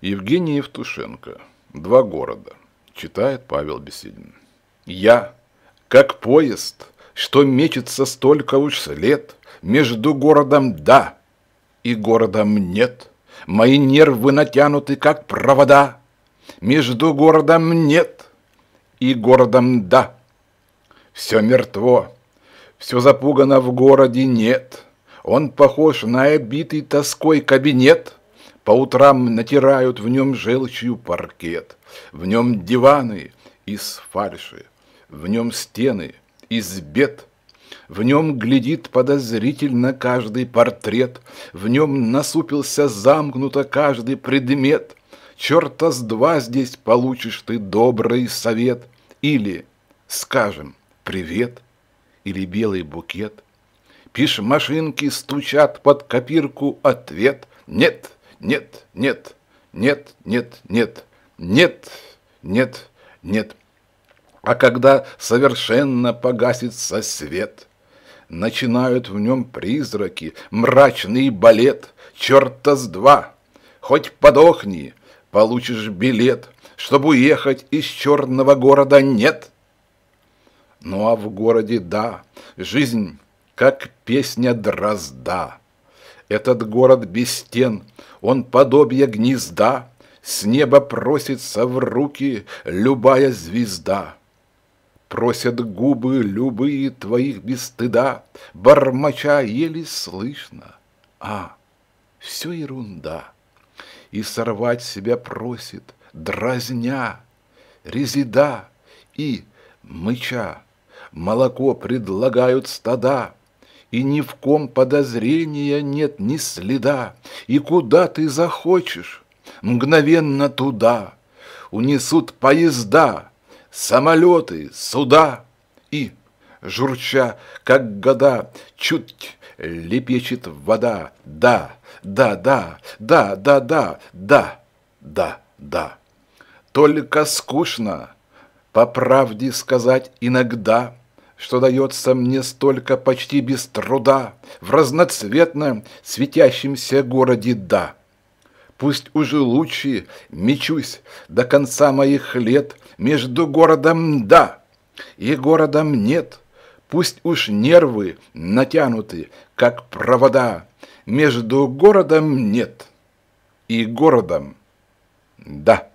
Евгений Евтушенко. Два города. Читает Павел Беседин. Я, как поезд, что мечется столько уж лет, между городом «да» и городом «нет». Мои нервы натянуты, как провода, между городом «нет» и городом «да». Все мертво, все запугано в городе «нет». Он похож на обитый тоской кабинет – по утрам натирают в нем желчью паркет, В нем диваны из фальши, В нем стены из бед, в нем глядит подозрительно каждый портрет, В нем насупился замкнуто каждый предмет. Черта с два здесь получишь ты добрый совет. Или, скажем, привет, или белый букет. Пиш машинки стучат под копирку ответ «Нет, нет, нет, нет, нет, нет, нет, нет, нет. А когда совершенно погасится свет, начинают в нем призраки, мрачный балет, черта с два. Хоть подохни, получишь билет, чтобы уехать из черного города нет. Ну а в городе да, жизнь как песня дрозда. Этот город без стен, он подобие гнезда, С неба просится в руки любая звезда. Просят губы любые твоих без стыда, Бормоча еле слышно. А, все ерунда. И сорвать себя просит, дразня, резида и мыча. Молоко предлагают стада, и ни в ком подозрения нет ни следа, и куда ты захочешь, мгновенно туда унесут поезда, самолеты, суда, и, журча, как года, чуть лепечет вода, да, да, да, да, да, да, да, да, да. Только скучно, по правде сказать иногда – что дается мне столько почти без труда в разноцветном светящемся городе «да». Пусть уже лучи мечусь до конца моих лет между городом «да» и городом «нет». Пусть уж нервы натянуты, как провода, между городом «нет» и городом «да».